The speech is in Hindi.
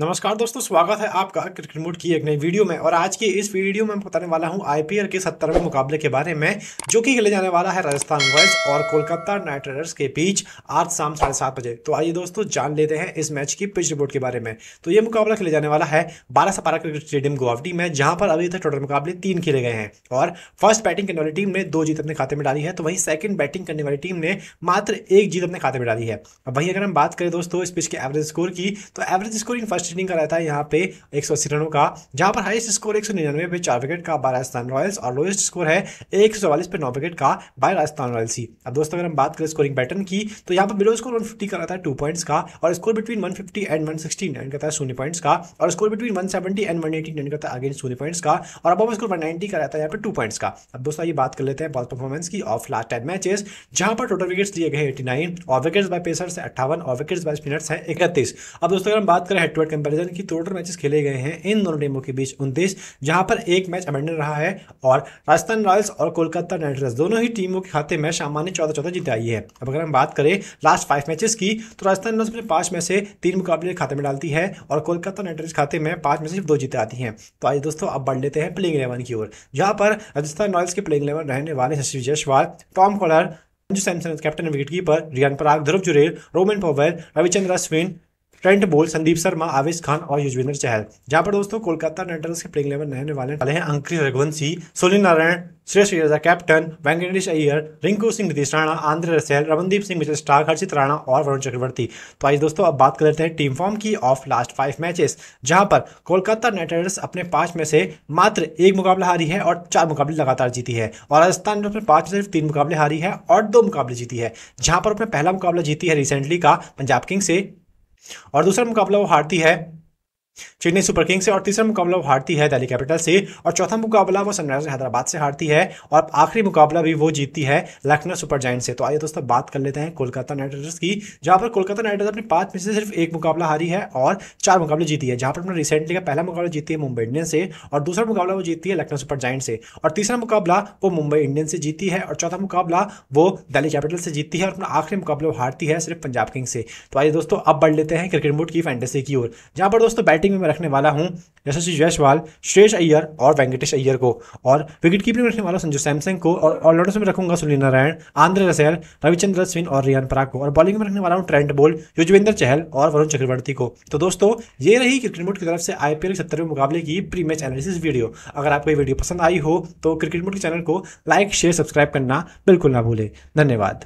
नमस्कार दोस्तों स्वागत है आपका क्रिकेट मोड की एक नई वीडियो में और आज की इस वीडियो में मैं बताने वाला हूं आईपीएल के सत्तरवें मुकाबले के बारे में जो कि खेले जाने वाला है राजस्थान रॉयल्स और कोलकाता नाइट राइडर्स के बीच आज शाम साढ़े सात बजे तो आइए दोस्तों जान लेते हैं इस मैच की पिच रिपोर्ट के बारे में तो ये मुकाबला खेले जाने वाला है बारह सपारा क्रिकेट स्टेडियम गुवाहाटी में जहाँ पर अभी तक टोटल मुकाबले तीन खेले गए हैं और फर्स्ट बैटिंग करने वाली टीम ने दो जीत अपने खाते में डाली है तो वहीं सेकेंड बैटिंग करने वाली टीम ने मात्र एक जीत अपने खाते में डाली है वहीं अगर हम बात करें दोस्तों इस पिच के एवरेज स्कोर की तो average score in first first inning का रहता है यहाँ पे एक सौ अस्सी रनों का जहां पर हाईएस्ट स्कोर एक सौ निन्यानवे पे चार विकेट का बाय राजस्थान रॉयल्स और लोएस्ट स्कोर है एक सौ पे नौ विकेट का बाय राजस्थान रॉयल्स ही अब दोस्तों अगर हम बात करें स्कोरिंग पैटर्न की तो यहाँ पर बिलो स्कोर वन का रहता है टू पॉइंट्स का और score between one fifty and one sixty nine करता है शून्य पॉइंट्स का और score between one seventy and one eighty करता है अगेंस्ट शून्य पॉइंट्स का और अब स्कोर वन का रहता है यहाँ पर टू पॉइंट्स का अब दोस्तों ये बात कर लेते हैं बॉल परफॉर्मेंस की ऑफ लास्ट टेन मैचेस जहां पर टोटल विकेट्स दिए गए एटी नाइन और विकेट्स बाय पेसर्स है अट्ठावन और विकेट्स बाय स्पिनर्स है इकतीस अब दोस्तों अगर हम बात करें हेड टू हेड कंपेरिजन की टोटल मैचेस खेले गए हैं इन दोनों टीमों के बीच उनतीस जहां पर एक मैच अबेंडन रहा है और राजस्थान रॉयल्स और कोलकाता नाइट राइडर्स दोनों ही टीमों के खाते में सामान्य चौदह चौदह जीत आई है अब अगर हम बात करें लास्ट फाइव मैचेस की तो राजस्थान रॉयल्स अपने पांच में से तीन मुकाबले खाते में डालती है और कोलकाता नाइट राइडर्स खाते में पांच में से दो जीते आती है तो आज दोस्तों अब बढ़ लेते हैं प्लेइंग इलेवन की ओर जहां पर राजस्थान रॉयल्स के प्लेइंग इलेवन रहने वाले Shashi Jaiswal Tom Kohler Samson captain wicket keeper Riyan Parag Dhruv Jurel Rovman Powell Ravichandra Ashwin Trent Boult Sandeep Sharma आविश Khan और युजवेंद्र चहल जहां पर दोस्तों कोलकाता नाइट राइडर्स के प्लेइंग इलेवन रहने वाले वाले हैं Ankit Raghuvanshi Soni Narine Shreshth as captain Venkatesh Iyer Rinku Singh Nitish Rana Andre Russell Ramandeep Singh Mitchell Starc Harshit Rana और वरुण चक्रवर्ती तो आज दोस्तों अब बात कर लेते हैं टीम फॉर्म की ऑफ लास्ट फाइव मैचेस जहां पर कोलकाता नाइट राइडर्स अपने पांच में से मात्र एक मुकाबला हारी है और चार मुकाबले लगातार जीती है और राजस्थान ने अपने पांच में सिर्फ तीन मुकाबले हारी है और दो मुकाबले जीती है जहां पर अपने पहला मुकाबला जीती है रिसेंटली का पंजाब किंग्स से और दूसरा मुकाबला वो हारती है चेन्नई सुपर किंग्स से और तीसरा मुकाबला वो हारती है दिल्ली कैपिटल से और चौथा मुकाबला वो सनराइजर हैदराबाद से हारती है और आखिरी मुकाबला भी वो जीतती है लखनऊ सुपर जाइंट से तो आइए दोस्तों बात कर लेते हैं कोलकाता नाइट राइडर्स की जहां पर कोलकाता नाइट राइडर्स अपने पांच में से सिर्फ एक मुकाबला हारी है और चार मुकाबले जीती है जहां पर अपने रिसेंटली का पहला मुकाबला जीती है मुंबई इंडियंस से और दूसरा मुकाबला वो जीती है लखनऊ सुपर जाइंट से और तीसरा मुकाबला वो मुंबई इंडियंस से जीती है और चौथा मुकाबला वो दिल्ली कैपिटल से जीतती है और अपना आखिरी मुकाबला वो हारती है सिर्फ पंजाब किंग्स से तो आइए दोस्तों अब बढ़ लेते हैं क्रिकेट बोर्ड की फैंटेसी की ओर जहां पर दोस्तों बैटिंग बैटिंग में मैं रखने वाला हूँ यशस्वी जयसवाल श्रेष अय्यर और वेंकटेश अय्यर को और विकेट कीपिंग में रखने वाला संजू सैमसंग को और ऑलराउंडर्स में रखूंगा सुनील नारायण आंध्र रसेल रविचंद्र अश्विन और रियान पराग को और बॉलिंग में रखने वाला हूँ ट्रेंट बोल युजवेंद्र चहल और वरुण चक्रवर्ती को तो दोस्तों ये रही क्रिकेट मोड की तरफ से आई पी सत्तरवें मुकाबले की प्री मैच एनालिसिस वीडियो अगर आपको ये वीडियो पसंद आई हो तो क्रिकेट मोड के चैनल को लाइक शेयर सब्सक्राइब करना बिल्कुल ना भूलें धन्यवाद